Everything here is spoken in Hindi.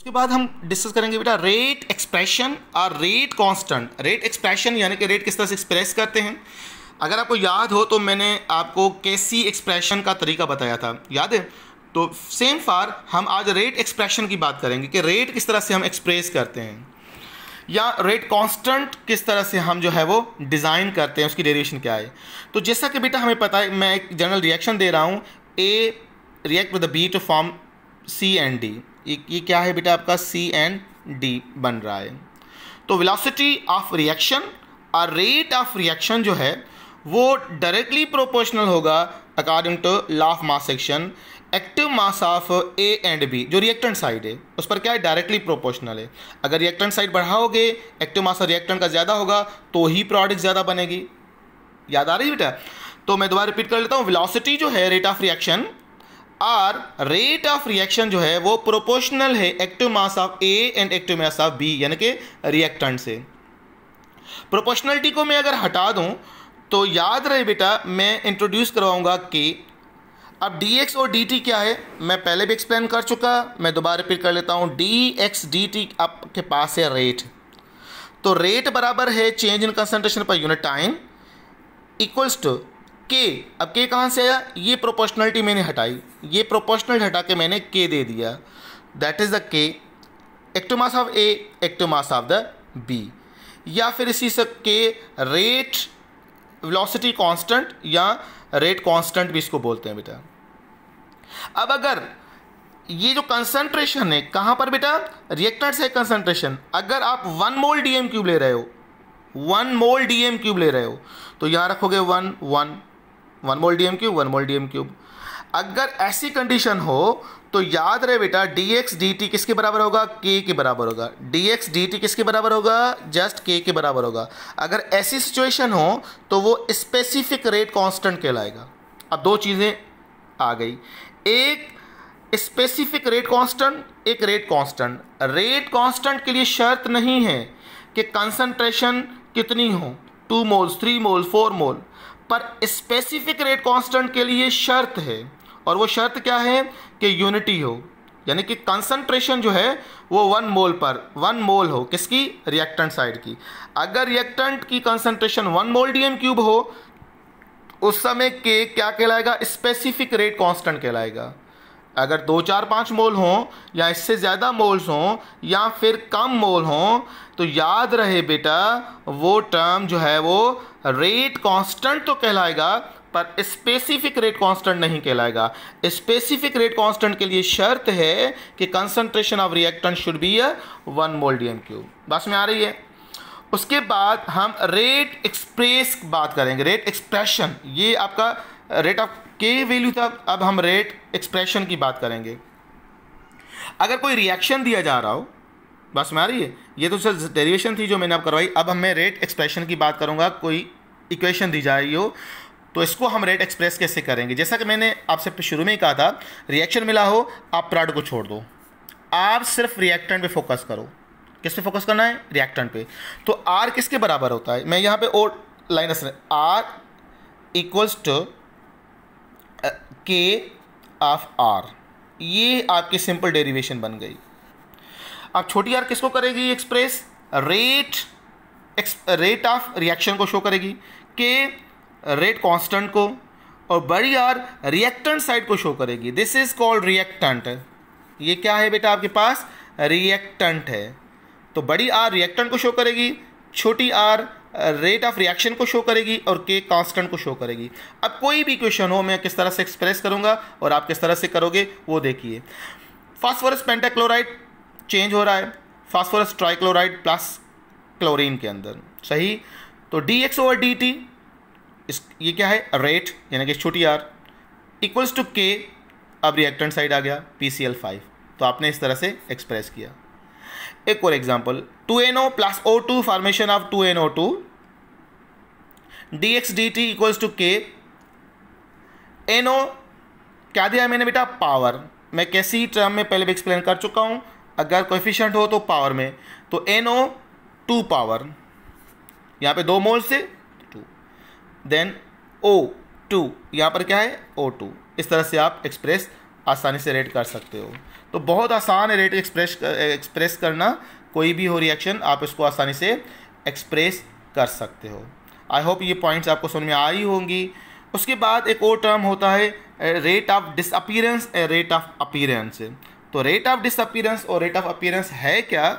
उसके बाद हम डिस्कस करेंगे बेटा रेट एक्सप्रेशन और रेट कांस्टेंट रेट एक्सप्रेशन यानी कि रेट किस तरह से एक्सप्रेस करते हैं अगर आपको याद हो तो मैंने आपको कैसी एक्सप्रेशन का तरीका बताया था याद है तो सेम फार हम आज रेट एक्सप्रेशन की बात करेंगे कि रेट किस तरह से हम एक्सप्रेस करते हैं या रेट कांस्टेंट किस तरह से हम जो है वो डिज़ाइन करते हैं उसकी डेरिएशन क्या है तो जैसा कि बेटा हमें पता है मैं एक जनरल रिएक्शन दे रहा हूँ A react with the B to form C and D ये क्या है बेटा आपका सी एंड डी बन रहा है तो वेलोसिटी ऑफ रिएक्शन और रेट ऑफ रिएक्शन जो है वो डायरेक्टली प्रोपोर्शनल होगा according to law of mass section active mass of A and B जो रिएक्टेंट साइड है उस पर क्या है डायरेक्टली प्रोपोर्शनल है अगर रिएक्टेंट साइड बढ़ाओगे एक्टिव मास रिएक्टेंट का ज़्यादा होगा तो ही प्रोडक्ट ज़्यादा बनेगी याद आ रही बेटा तो मैं दोबारा रिपीट कर लेता हूँ विलासिटी जो है rate of reaction R rate of reaction जो है वो प्रोपोर्शनल है active mass of A and active mass of B यानी कि रिएक्टेंट से प्रोपोर्शनलिटी को मैं अगर हटा दूं तो याद रहे बेटा मैं इंट्रोड्यूस करवाऊंगा के अब डी एक्स और डी टी क्या है मैं पहले भी एक्सप्लेन कर चुका मैं दोबारा रिपीट कर लेता हूँ डी एक्स डी टी आपके पास है रेट तो रेट बराबर है change in concentration per unit time equals to K अब के कहाँ से आया ये प्रोपोर्शनलिटी मैंने हटाई ये प्रोपोर्शनल हटा के मैंने के दे दिया that is the K active mass of A active mass of the B या फिर इसी से के रेट वेलोसिटी कांस्टेंट या रेट कांस्टेंट भी इसको बोलते हैं बेटा अब अगर ये जो कंसंट्रेशन है कहाँ पर बेटा रिएक्टेंट से कंसंट्रेशन अगर आप वन मोल डीएम क्यूब ले रहे हो वन मोल डीएम क्यूब ले रहे हो तो यहाँ रखोगे one one one mole D M cube one mole D M cube अगर ऐसी कंडीशन हो तो याद रहे बेटा डी एक्स डी टी किसके बराबर होगा के के बराबर होगा डी एक्स डी टी किसके बराबर होगा जस्ट के के बराबर होगा अगर ऐसी सिचुएशन हो तो वो स्पेसिफिक रेट कांस्टेंट कहलाएगा अब दो चीज़ें आ गई एक स्पेसिफिक रेट कांस्टेंट एक रेट कांस्टेंट रेट कांस्टेंट के लिए शर्त नहीं है कि कंसनट्रेशन कितनी हो two mole three mole four mole पर स्पेसिफिक रेट कांस्टेंट के लिए शर्त है और वो शर्त क्या है कि यूनिटी हो यानी कि कंसंट्रेशन जो है वो वन मोल पर वन मोल हो किसकी रिएक्टेंट साइड की अगर रिएक्टेंट की concentration one mole D cube हो उस समय के क्या कहलाएगा स्पेसिफिक रेट कांस्टेंट कहलाएगा अगर दो चार पाँच मोल हों या इससे ज़्यादा मोल्स हों या फिर कम मोल हों तो याद रहे बेटा वो टर्म जो है वो रेट कांस्टेंट तो कहलाएगा पर स्पेसिफिक रेट कांस्टेंट नहीं कहलाएगा स्पेसिफिक रेट कांस्टेंट के लिए शर्त है कि concentration of reactant should be a one mole D M cube बस में आ रही है उसके बाद हम रेट एक्सप्रेस बात करेंगे रेट एक्सप्रेशन ये आपका रेट ऑफ के वैल्यू था अब हम रेट एक्सप्रेशन की बात करेंगे अगर कोई रिएक्शन दिया जा रहा हो बस में आ रही है ये तो सर डेरिवेशन थी जो मैंने अब करवाई अब हमें रेट एक्सप्रेशन की बात करूँगा कोई इक्वेशन दी जा रही हो तो इसको हम रेट एक्सप्रेस कैसे करेंगे जैसा कि मैंने आपसे शुरू में ही कहा था रिएक्शन मिला हो आप प्रोडक्ट को छोड़ दो आप सिर्फ रिएक्टेंट पे फोकस करो किस पे फोकस करना है रिएक्टेंट पे तो आर किसके बराबर होता है मैं यहाँ पे और लाइनस R equals to K of R ये आपकी सिंपल डेरिवेशन बन गई अब छोटी आर किसको करेगी express rate X rate of reaction को शो करेगी के रेट कांस्टेंट को और बड़ी आर रिएक्टेंट साइड को शो करेगी दिस इज कॉल्ड रिएक्टेंट ये क्या है बेटा आपके पास रिएक्टेंट है तो बड़ी आर रिएक्टेंट को शो करेगी छोटी आर रेट ऑफ रिएक्शन को शो करेगी और के कांस्टेंट को शो करेगी अब कोई भी क्वेश्चन हो मैं किस तरह से एक्सप्रेस करूँगा और आप किस तरह से करोगे वो देखिए फास्फोरस पेंटाक्लोराइड चेंज हो रहा है फास्फोरस ट्राइक्लोराइड प्लस क्लोरीन के अंदर सही तो d x over d t इस ये क्या है रेट यानी कि छोटी आर इक्वल्स टू के अब रिएक्टेंट साइड आ गया पी सी एल फाइव तो आपने इस तरह से एक्सप्रेस किया एक और example two N O plus O two formation of two N O two d x d t equals to k N O क्या दिया मैंने बेटा पावर मैं कैसी टर्म में पहले भी एक्सप्लेन कर चुका हूँ अगर कोफिशियंट हो तो पावर में तो एन ओ टू पावर यहाँ पे दो मोल से टू देन ओ टू यहाँ पर क्या है ओ टू इस तरह से आप एक्सप्रेस आसानी से रेट कर सकते हो तो बहुत आसान है रेट एक्सप्रेस एक्सप्रेस करना कोई भी हो रिएक्शन आप इसको आसानी से एक्सप्रेस कर सकते हो आई होप ये पॉइंट्स आपको समझ में आई होंगी उसके बाद एक और टर्म होता है rate of disappearance rate of appearance तो रेट ऑफ डिसअपीरेंस और रेट ऑफ अपीरेंस है क्या